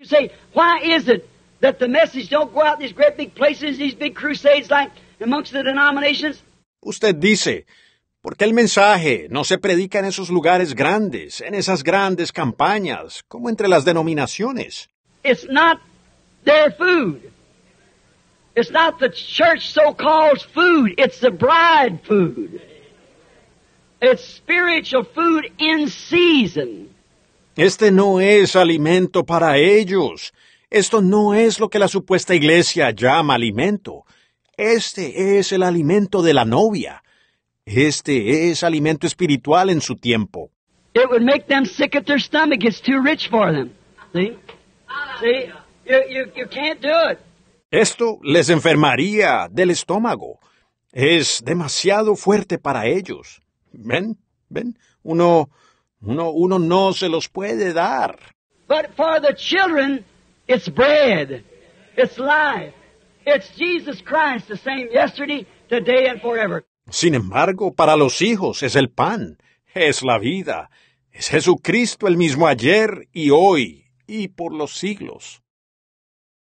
You say, why is it that the message don't go out in these great big places, these big crusades like amongst the denominations? Usted dice, ¿por qué el mensaje no se predica en esos lugares grandes, en esas grandes campañas, como entre las denominaciones? It's not their food. It's not the church so called food. It's the bride food. It's spiritual food in season. Este no es alimento para ellos. Esto no es lo que la supuesta iglesia llama alimento. Este es el alimento de la novia. Este es alimento espiritual en su tiempo. make them sick their too rich for them. Esto les enfermaría del estómago. Es demasiado fuerte para ellos. ¿Ven? ¿Ven? Uno uno, uno no se los puede dar. for the children, it's bread, it's life, it's Jesus Christ, the same yesterday, today and forever. Sin embargo, para los hijos es el pan, es la vida, es Jesucristo el mismo ayer y hoy y por los siglos.